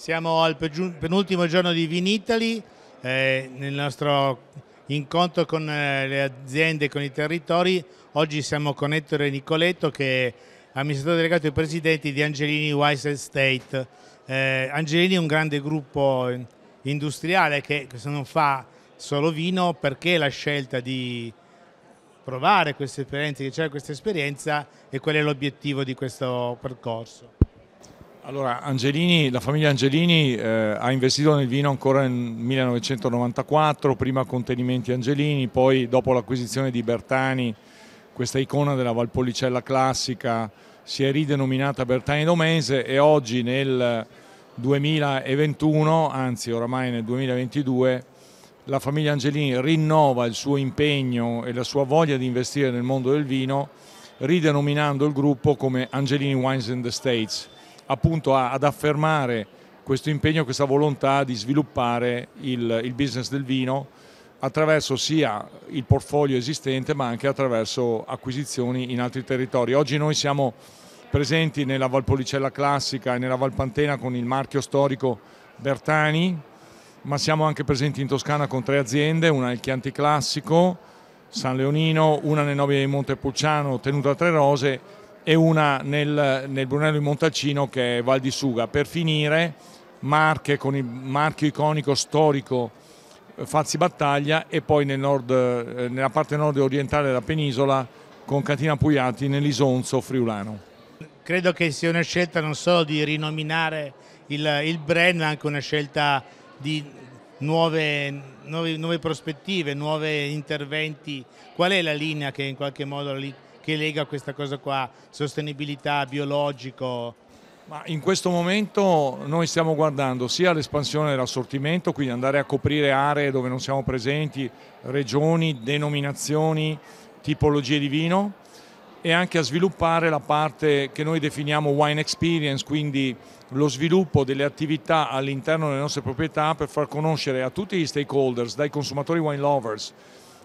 Siamo al penultimo giorno di Vinitali, eh, nel nostro incontro con eh, le aziende e con i territori. Oggi siamo con Ettore Nicoletto che è amministratore delegato e presidente di Angelini Wise Estate. Eh, Angelini è un grande gruppo industriale che non fa solo vino, perché la scelta di provare queste esperienze, di c'è questa esperienza e qual è l'obiettivo di questo percorso? Allora, Angelini, la famiglia Angelini eh, ha investito nel vino ancora nel 1994, prima contenimenti Angelini, poi dopo l'acquisizione di Bertani, questa icona della Valpolicella classica, si è ridenominata Bertani Domese e oggi nel 2021, anzi oramai nel 2022, la famiglia Angelini rinnova il suo impegno e la sua voglia di investire nel mondo del vino, ridenominando il gruppo come Angelini Wines and the States appunto a, ad affermare questo impegno, questa volontà di sviluppare il, il business del vino attraverso sia il portfolio esistente ma anche attraverso acquisizioni in altri territori. Oggi noi siamo presenti nella Valpolicella classica e nella Valpantena con il marchio storico Bertani, ma siamo anche presenti in Toscana con tre aziende, una nel Chianti Classico, San Leonino, una nel Nobile di Montepulciano, Tenuta Tre Rose e una nel, nel Brunello di Montalcino che è Val di Suga. Per finire Marche con il marchio iconico storico eh, Fazzi Battaglia e poi nel nord, eh, nella parte nord orientale della penisola con Catina Pugliati nell'Isonzo friulano. Credo che sia una scelta non solo di rinominare il, il brand, ma anche una scelta di nuove, nuove, nuove prospettive, nuovi interventi. Qual è la linea che in qualche modo che lega questa cosa qua, sostenibilità, biologico? Ma in questo momento noi stiamo guardando sia l'espansione dell'assortimento, quindi andare a coprire aree dove non siamo presenti, regioni, denominazioni, tipologie di vino e anche a sviluppare la parte che noi definiamo wine experience, quindi lo sviluppo delle attività all'interno delle nostre proprietà per far conoscere a tutti gli stakeholders, dai consumatori wine lovers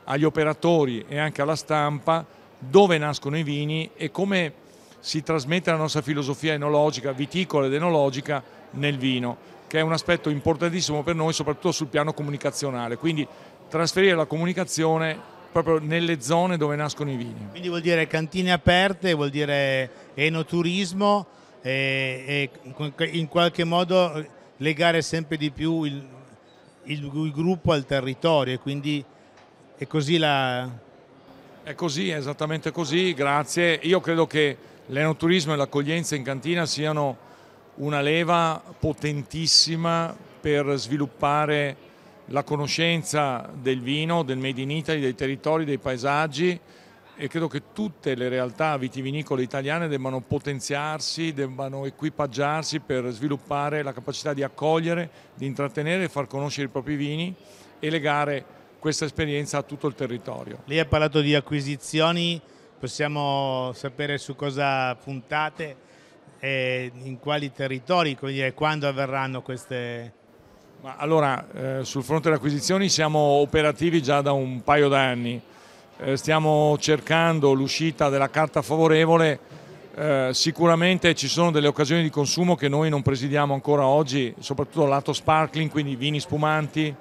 agli operatori e anche alla stampa dove nascono i vini e come si trasmette la nostra filosofia enologica, viticola ed enologica nel vino, che è un aspetto importantissimo per noi soprattutto sul piano comunicazionale, quindi trasferire la comunicazione proprio nelle zone dove nascono i vini. Quindi vuol dire cantine aperte, vuol dire enoturismo e, e in qualche modo legare sempre di più il, il, il gruppo al territorio e quindi è così la, è così, è esattamente così, grazie. Io credo che l'enoturismo e l'accoglienza in cantina siano una leva potentissima per sviluppare la conoscenza del vino, del Made in Italy, dei territori, dei paesaggi e credo che tutte le realtà vitivinicole italiane debbano potenziarsi, debbano equipaggiarsi per sviluppare la capacità di accogliere, di intrattenere e far conoscere i propri vini e legare questa esperienza a tutto il territorio. Lei ha parlato di acquisizioni, possiamo sapere su cosa puntate, e in quali territori, e quando avverranno queste... Ma allora, eh, sul fronte delle acquisizioni siamo operativi già da un paio d'anni, eh, stiamo cercando l'uscita della carta favorevole eh, sicuramente ci sono delle occasioni di consumo che noi non presidiamo ancora oggi, soprattutto lato sparkling, quindi vini spumanti,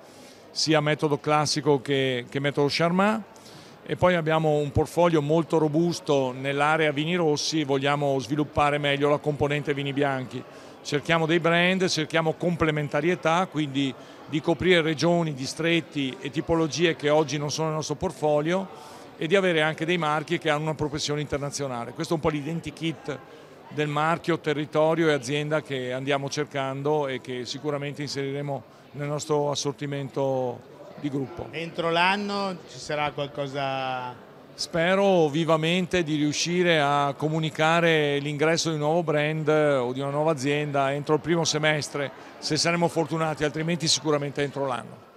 sia metodo classico che, che metodo Charmat e poi abbiamo un portfolio molto robusto nell'area vini rossi, vogliamo sviluppare meglio la componente vini bianchi. Cerchiamo dei brand, cerchiamo complementarietà, quindi di coprire regioni, distretti e tipologie che oggi non sono nel nostro portfolio e di avere anche dei marchi che hanno una professione internazionale. Questo è un po' l'identikit del marchio, territorio e azienda che andiamo cercando e che sicuramente inseriremo nel nostro assortimento di gruppo. Entro l'anno ci sarà qualcosa... Spero vivamente di riuscire a comunicare l'ingresso di un nuovo brand o di una nuova azienda entro il primo semestre, se saremo fortunati, altrimenti sicuramente entro l'anno.